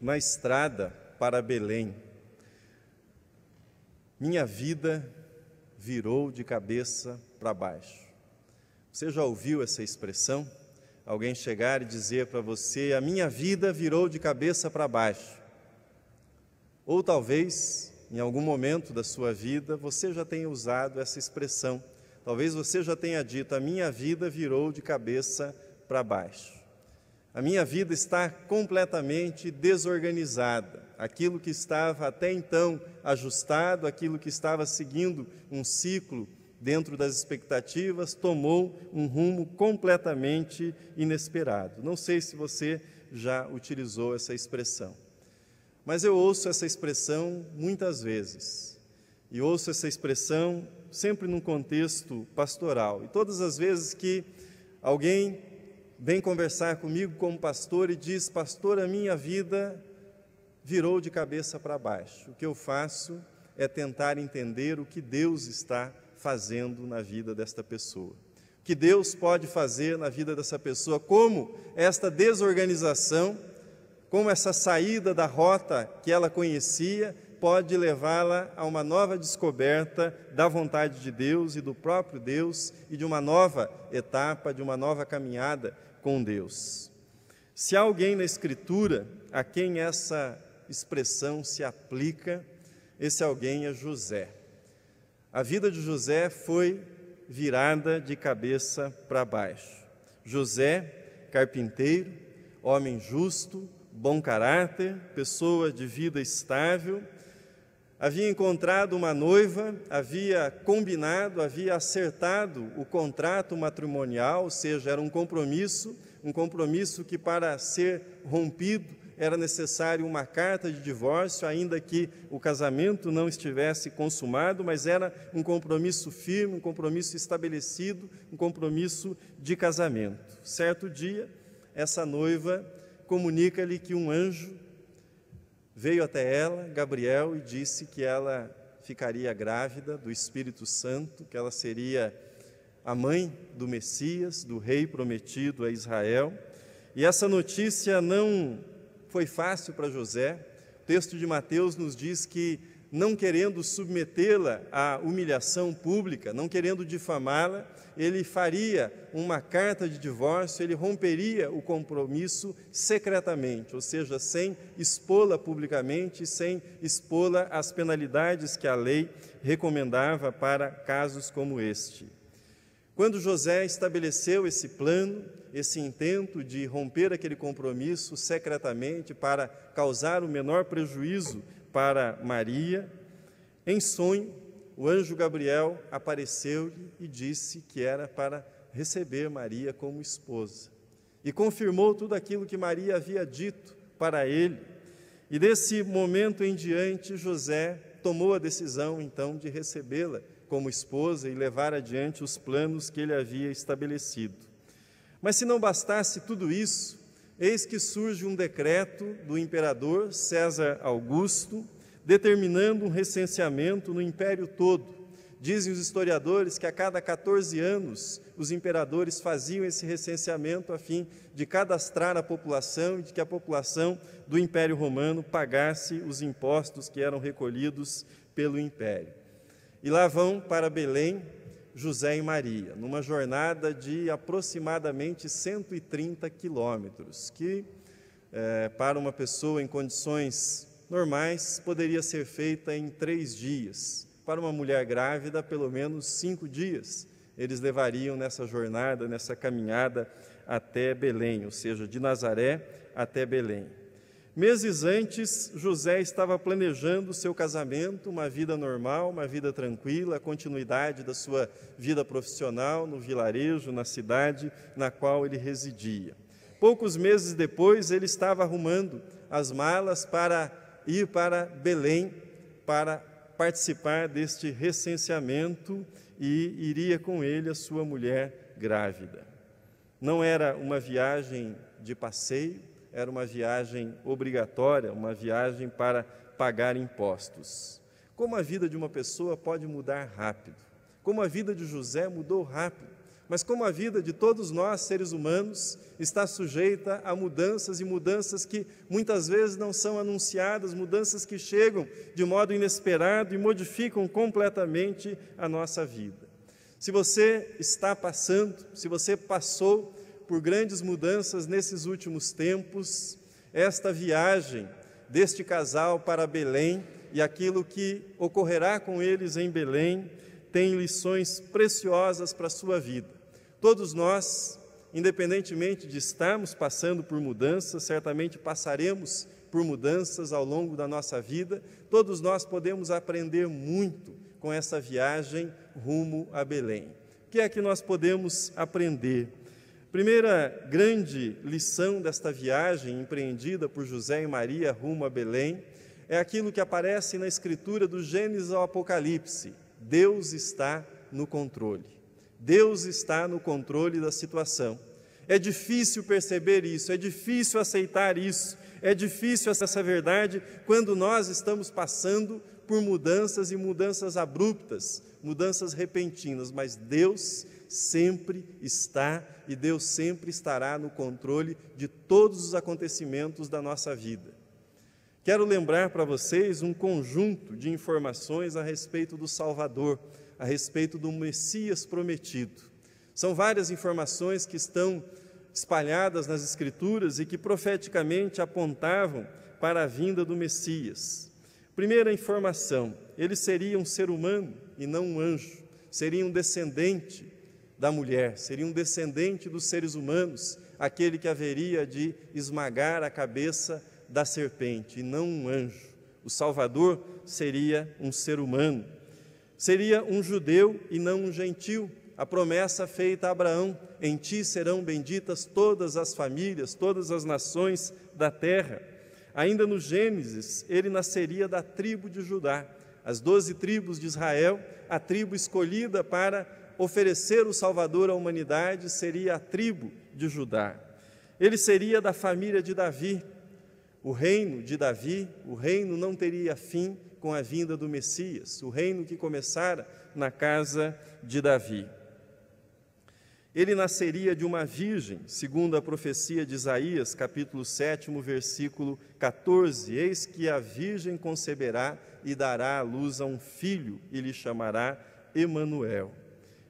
na estrada para Belém. Minha vida virou de cabeça para baixo. Você já ouviu essa expressão? Alguém chegar e dizer para você: A minha vida virou de cabeça para baixo. Ou talvez, em algum momento da sua vida, você já tenha usado essa expressão. Talvez você já tenha dito: A minha vida virou de cabeça para baixo. A minha vida está completamente desorganizada. Aquilo que estava até então ajustado, aquilo que estava seguindo um ciclo dentro das expectativas, tomou um rumo completamente inesperado. Não sei se você já utilizou essa expressão, mas eu ouço essa expressão muitas vezes. E ouço essa expressão sempre num contexto pastoral. E todas as vezes que alguém vem conversar comigo como pastor e diz: Pastor, a minha vida virou de cabeça para baixo. O que eu faço é tentar entender o que Deus está fazendo na vida desta pessoa. O que Deus pode fazer na vida dessa pessoa, como esta desorganização, como essa saída da rota que ela conhecia, pode levá-la a uma nova descoberta da vontade de Deus e do próprio Deus e de uma nova etapa, de uma nova caminhada com Deus. Se há alguém na Escritura a quem essa expressão se aplica, esse alguém é José. A vida de José foi virada de cabeça para baixo. José, carpinteiro, homem justo, bom caráter, pessoa de vida estável, havia encontrado uma noiva, havia combinado, havia acertado o contrato matrimonial, ou seja, era um compromisso, um compromisso que para ser rompido era necessário uma carta de divórcio, ainda que o casamento não estivesse consumado, mas era um compromisso firme, um compromisso estabelecido, um compromisso de casamento. Certo dia, essa noiva comunica-lhe que um anjo Veio até ela, Gabriel, e disse que ela ficaria grávida do Espírito Santo, que ela seria a mãe do Messias, do rei prometido a Israel. E essa notícia não foi fácil para José. O texto de Mateus nos diz que não querendo submetê-la à humilhação pública, não querendo difamá-la, ele faria uma carta de divórcio, ele romperia o compromisso secretamente, ou seja, sem expô-la publicamente, sem expô-la às penalidades que a lei recomendava para casos como este. Quando José estabeleceu esse plano, esse intento de romper aquele compromisso secretamente para causar o menor prejuízo para Maria. Em sonho, o anjo Gabriel apareceu-lhe e disse que era para receber Maria como esposa. E confirmou tudo aquilo que Maria havia dito para ele. E desse momento em diante, José tomou a decisão então de recebê-la como esposa e levar adiante os planos que ele havia estabelecido. Mas se não bastasse tudo isso, eis que surge um decreto do imperador César Augusto, determinando um recenseamento no império todo. Dizem os historiadores que a cada 14 anos os imperadores faziam esse recenseamento a fim de cadastrar a população e de que a população do Império Romano pagasse os impostos que eram recolhidos pelo Império. E lá vão para Belém José e Maria, numa jornada de aproximadamente 130 quilômetros, que é, para uma pessoa em condições normais poderia ser feita em três dias. Para uma mulher grávida, pelo menos cinco dias eles levariam nessa jornada, nessa caminhada até Belém, ou seja, de Nazaré até Belém. Meses antes, José estava planejando seu casamento, uma vida normal, uma vida tranquila, a continuidade da sua vida profissional no vilarejo, na cidade na qual ele residia. Poucos meses depois, ele estava arrumando as malas para ir para Belém, para participar deste recenseamento e iria com ele a sua mulher grávida. Não era uma viagem de passeio, era uma viagem obrigatória, uma viagem para pagar impostos. Como a vida de uma pessoa pode mudar rápido, como a vida de José mudou rápido, mas como a vida de todos nós, seres humanos, está sujeita a mudanças e mudanças que muitas vezes não são anunciadas, mudanças que chegam de modo inesperado e modificam completamente a nossa vida. Se você está passando, se você passou por grandes mudanças nesses últimos tempos, esta viagem deste casal para Belém e aquilo que ocorrerá com eles em Belém tem lições preciosas para a sua vida. Todos nós, independentemente de estarmos passando por mudanças, certamente passaremos por mudanças ao longo da nossa vida, todos nós podemos aprender muito com essa viagem rumo a Belém. O que é que nós podemos aprender? Primeira grande lição desta viagem empreendida por José e Maria rumo a Belém é aquilo que aparece na escritura do Gênesis ao Apocalipse: Deus está no controle. Deus está no controle da situação. É difícil perceber isso, é difícil aceitar isso, é difícil essa verdade quando nós estamos passando por mudanças e mudanças abruptas, mudanças repentinas, mas Deus sempre está e Deus sempre estará no controle de todos os acontecimentos da nossa vida. Quero lembrar para vocês um conjunto de informações a respeito do Salvador, a respeito do Messias prometido. São várias informações que estão espalhadas nas Escrituras e que profeticamente apontavam para a vinda do Messias. Primeira informação: ele seria um ser humano e não um anjo, seria um descendente da mulher, seria um descendente dos seres humanos, aquele que haveria de esmagar a cabeça da serpente, e não um anjo. O Salvador seria um ser humano. Seria um judeu e não um gentil. A promessa feita a Abraão: em ti serão benditas todas as famílias, todas as nações da terra. Ainda no Gênesis, ele nasceria da tribo de Judá, as doze tribos de Israel, a tribo escolhida para oferecer o Salvador à humanidade seria a tribo de Judá. Ele seria da família de Davi. O reino de Davi, o reino não teria fim com a vinda do Messias, o reino que começara na casa de Davi. Ele nasceria de uma virgem, segundo a profecia de Isaías, capítulo 7, versículo 14: Eis que a virgem conceberá e dará à luz a um filho, e lhe chamará Emanuel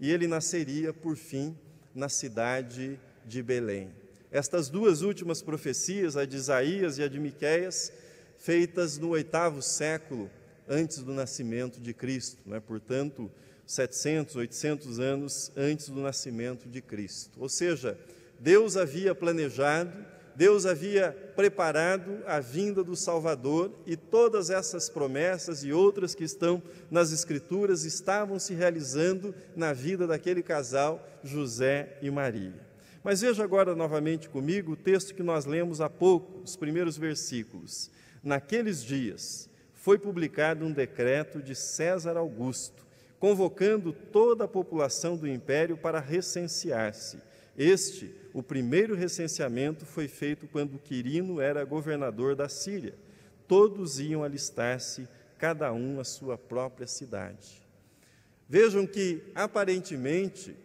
e ele nasceria, por fim, na cidade de Belém. Estas duas últimas profecias, a de Isaías e a de Miqueias, feitas no oitavo século antes do nascimento de Cristo, né? portanto, 700, 800 anos antes do nascimento de Cristo. Ou seja, Deus havia planejado Deus havia preparado a vinda do Salvador e todas essas promessas e outras que estão nas Escrituras estavam se realizando na vida daquele casal, José e Maria. Mas veja agora novamente comigo o texto que nós lemos há pouco, os primeiros versículos. Naqueles dias foi publicado um decreto de César Augusto, convocando toda a população do império para recensear-se este, o primeiro recenseamento, foi feito quando Quirino era governador da Síria. Todos iam alistar-se, cada um à sua própria cidade. Vejam que, aparentemente,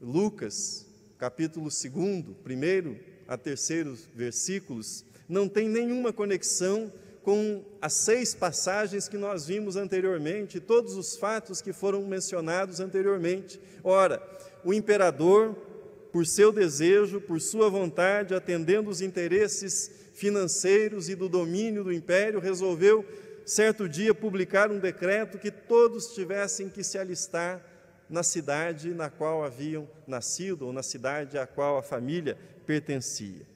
Lucas, capítulo 2, primeiro a terceiros versículos, não tem nenhuma conexão com as seis passagens que nós vimos anteriormente, todos os fatos que foram mencionados anteriormente. Ora, o imperador por seu desejo, por sua vontade, atendendo os interesses financeiros e do domínio do império, resolveu, certo dia, publicar um decreto que todos tivessem que se alistar na cidade na qual haviam nascido ou na cidade à qual a família pertencia.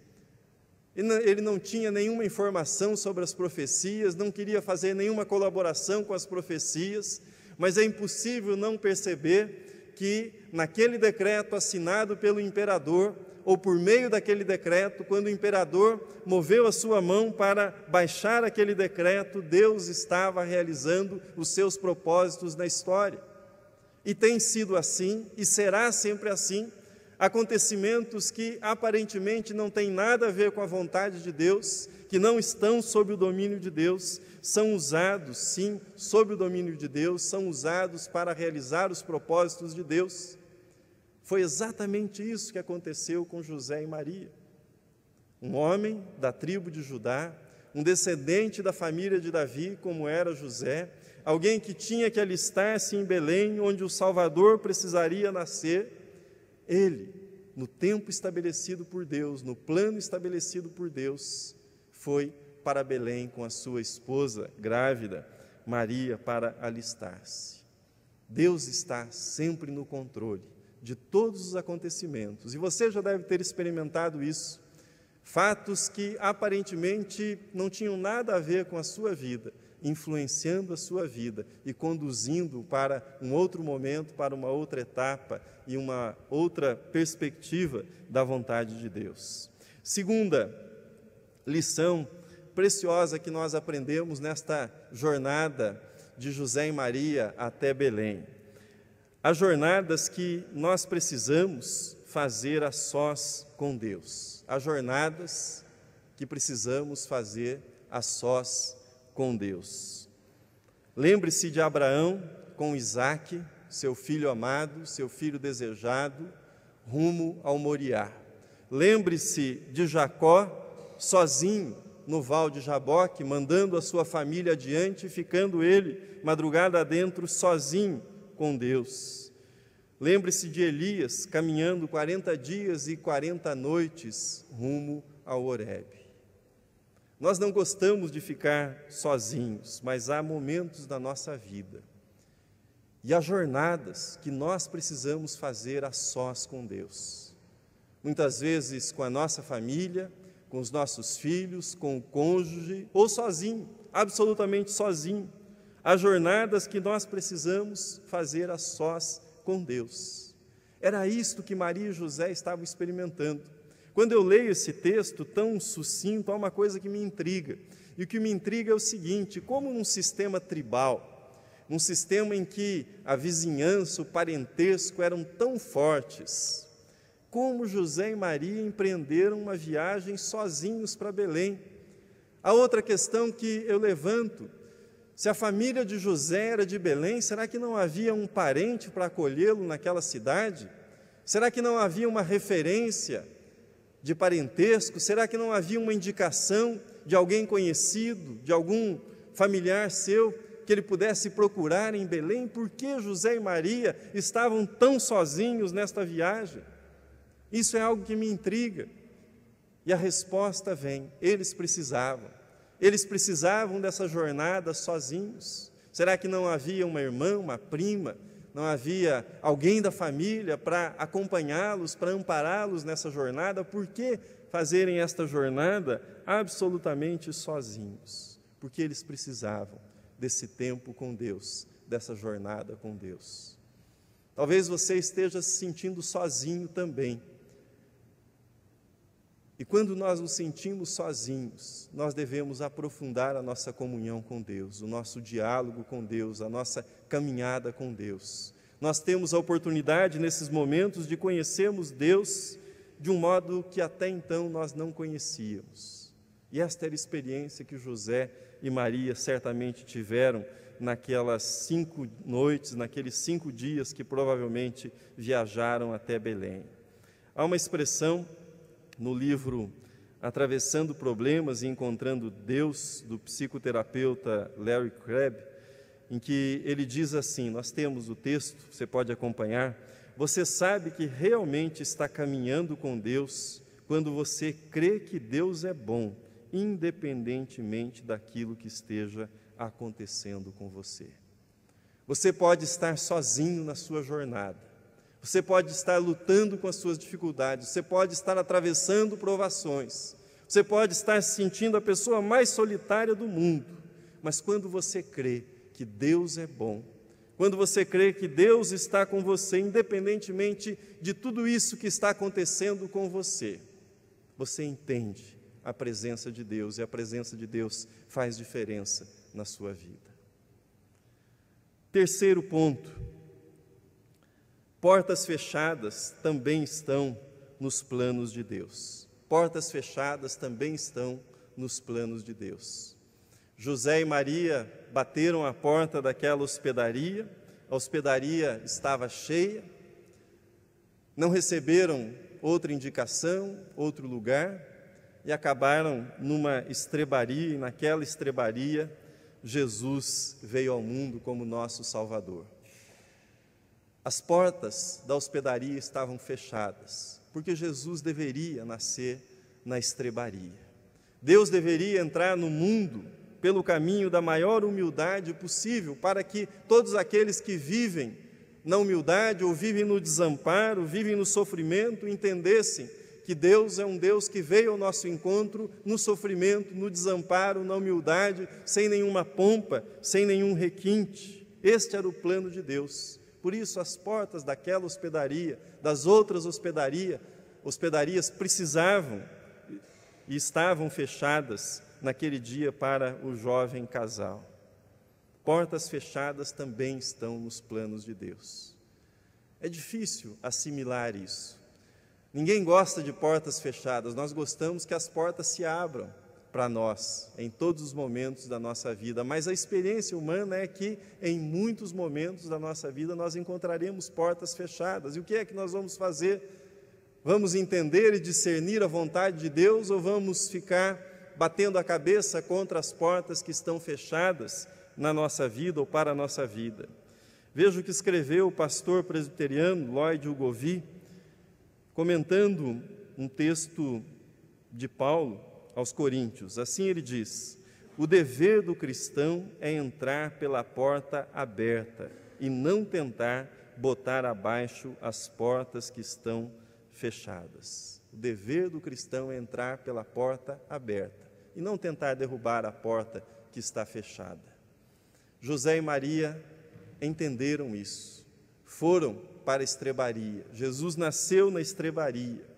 Ele não tinha nenhuma informação sobre as profecias, não queria fazer nenhuma colaboração com as profecias, mas é impossível não perceber que, naquele decreto assinado pelo imperador, ou por meio daquele decreto, quando o imperador moveu a sua mão para baixar aquele decreto, Deus estava realizando os seus propósitos na história. E tem sido assim e será sempre assim acontecimentos que aparentemente não têm nada a ver com a vontade de Deus, que não estão sob o domínio de Deus, são usados, sim, sob o domínio de Deus, são usados para realizar os propósitos de Deus. Foi exatamente isso que aconteceu com José e Maria. Um homem da tribo de Judá, um descendente da família de Davi, como era José, alguém que tinha que alistar-se em Belém, onde o Salvador precisaria nascer ele, no tempo estabelecido por Deus, no plano estabelecido por Deus, foi para Belém com a sua esposa grávida, Maria, para alistar-se. Deus está sempre no controle de todos os acontecimentos, e você já deve ter experimentado isso. Fatos que aparentemente não tinham nada a ver com a sua vida, influenciando a sua vida e conduzindo para um outro momento, para uma outra etapa e uma outra perspectiva da vontade de Deus. Segunda lição preciosa que nós aprendemos nesta jornada de José e Maria até Belém. As jornadas que nós precisamos fazer a sós com Deus. As jornadas que precisamos fazer a sós com Deus. Lembre-se de Abraão com Isaac, seu filho amado, seu filho desejado, rumo ao Moriá. Lembre-se de Jacó sozinho no val de Jaboque, mandando a sua família adiante, ficando ele madrugada adentro sozinho com Deus. Lembre-se de Elias caminhando 40 dias e 40 noites rumo ao Horebe. Nós não gostamos de ficar sozinhos, mas há momentos da nossa vida e há jornadas que nós precisamos fazer a sós com Deus. Muitas vezes com a nossa família, com os nossos filhos, com o cônjuge ou sozinho, absolutamente sozinho. Há jornadas que nós precisamos fazer a sós com Deus. Era isto que Maria e José estavam experimentando. Quando eu leio esse texto tão sucinto, há uma coisa que me intriga. E o que me intriga é o seguinte: como num sistema tribal, num sistema em que a vizinhança, o parentesco eram tão fortes, como José e Maria empreenderam uma viagem sozinhos para Belém? A outra questão que eu levanto se a família de José era de Belém, será que não havia um parente para acolhê-lo naquela cidade? Será que não havia uma referência de parentesco? Será que não havia uma indicação de alguém conhecido, de algum familiar seu, que ele pudesse procurar em Belém? Por que José e Maria estavam tão sozinhos nesta viagem? Isso é algo que me intriga. E a resposta vem: eles precisavam. Eles precisavam dessa jornada sozinhos. Será que não havia uma irmã, uma prima, não havia alguém da família para acompanhá-los, para ampará-los nessa jornada, por que fazerem esta jornada absolutamente sozinhos? Porque eles precisavam desse tempo com Deus, dessa jornada com Deus. Talvez você esteja se sentindo sozinho também e quando nós nos sentimos sozinhos, nós devemos aprofundar a nossa comunhão com Deus, o nosso diálogo com Deus, a nossa caminhada com Deus. Nós temos a oportunidade nesses momentos de conhecermos Deus de um modo que até então nós não conhecíamos. E esta era a experiência que José e Maria certamente tiveram naquelas cinco noites, naqueles cinco dias que provavelmente viajaram até Belém. Há uma expressão no livro Atravessando Problemas e Encontrando Deus, do psicoterapeuta Larry Crabb, em que ele diz assim: Nós temos o texto, você pode acompanhar. Você sabe que realmente está caminhando com Deus quando você crê que Deus é bom, independentemente daquilo que esteja acontecendo com você. Você pode estar sozinho na sua jornada, você pode estar lutando com as suas dificuldades, você pode estar atravessando provações, você pode estar se sentindo a pessoa mais solitária do mundo, mas quando você crê que Deus é bom, quando você crê que Deus está com você, independentemente de tudo isso que está acontecendo com você, você entende a presença de Deus e a presença de Deus faz diferença na sua vida. Terceiro ponto, Portas fechadas também estão nos planos de Deus. Portas fechadas também estão nos planos de Deus. José e Maria bateram a porta daquela hospedaria, a hospedaria estava cheia, não receberam outra indicação, outro lugar, e acabaram numa estrebaria, e naquela estrebaria, Jesus veio ao mundo como nosso Salvador. As portas da hospedaria estavam fechadas, porque Jesus deveria nascer na estrebaria. Deus deveria entrar no mundo pelo caminho da maior humildade possível, para que todos aqueles que vivem na humildade ou vivem no desamparo, vivem no sofrimento, entendessem que Deus é um Deus que veio ao nosso encontro no sofrimento, no desamparo, na humildade, sem nenhuma pompa, sem nenhum requinte. Este era o plano de Deus por isso, as portas daquela hospedaria, das outras hospedaria, hospedarias precisavam e estavam fechadas naquele dia para o jovem casal. Portas fechadas também estão nos planos de Deus. É difícil assimilar isso. Ninguém gosta de portas fechadas, nós gostamos que as portas se abram para nós em todos os momentos da nossa vida, mas a experiência humana é que em muitos momentos da nossa vida nós encontraremos portas fechadas. E o que é que nós vamos fazer? Vamos entender e discernir a vontade de Deus ou vamos ficar batendo a cabeça contra as portas que estão fechadas na nossa vida ou para a nossa vida? Veja o que escreveu o pastor presbiteriano Lloyd Ugovi, comentando um texto de Paulo aos Coríntios. Assim ele diz: O dever do cristão é entrar pela porta aberta e não tentar botar abaixo as portas que estão fechadas. O dever do cristão é entrar pela porta aberta e não tentar derrubar a porta que está fechada. José e Maria entenderam isso. Foram para a estrebaria. Jesus nasceu na estrebaria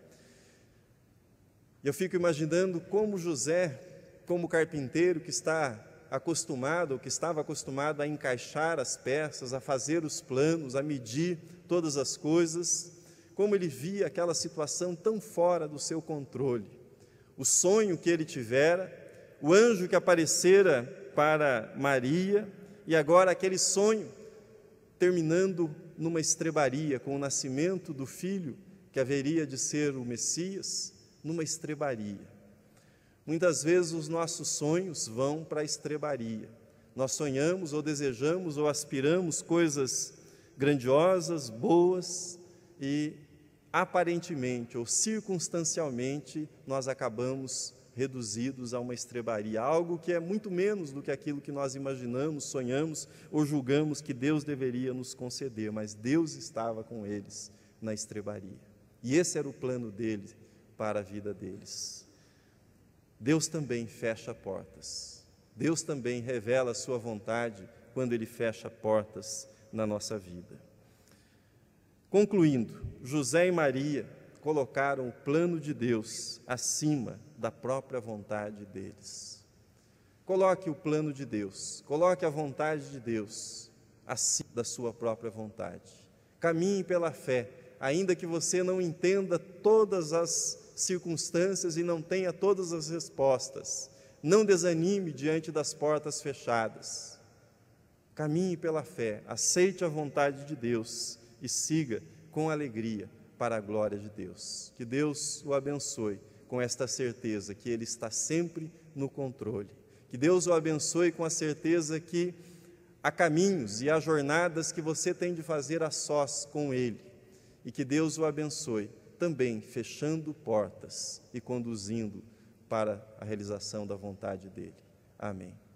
eu fico imaginando como José, como carpinteiro que está acostumado, ou que estava acostumado a encaixar as peças, a fazer os planos, a medir todas as coisas, como ele via aquela situação tão fora do seu controle. O sonho que ele tivera, o anjo que aparecera para Maria, e agora aquele sonho terminando numa estrebaria com o nascimento do filho que haveria de ser o Messias numa estrebaria. Muitas vezes os nossos sonhos vão para a estrebaria. Nós sonhamos ou desejamos ou aspiramos coisas grandiosas, boas e aparentemente ou circunstancialmente nós acabamos reduzidos a uma estrebaria, algo que é muito menos do que aquilo que nós imaginamos, sonhamos ou julgamos que Deus deveria nos conceder, mas Deus estava com eles na estrebaria. E esse era o plano dele, para a vida deles. Deus também fecha portas. Deus também revela a sua vontade quando ele fecha portas na nossa vida. Concluindo, José e Maria colocaram o plano de Deus acima da própria vontade deles. Coloque o plano de Deus, coloque a vontade de Deus acima da sua própria vontade. Caminhe pela fé, ainda que você não entenda todas as circunstâncias e não tenha todas as respostas. Não desanime diante das portas fechadas. Caminhe pela fé, aceite a vontade de Deus e siga com alegria para a glória de Deus. Que Deus o abençoe com esta certeza que Ele está sempre no controle. Que Deus o abençoe com a certeza que há caminhos e há jornadas que você tem de fazer a sós com Ele. E que Deus o abençoe também fechando portas e conduzindo para a realização da vontade dele. Amém.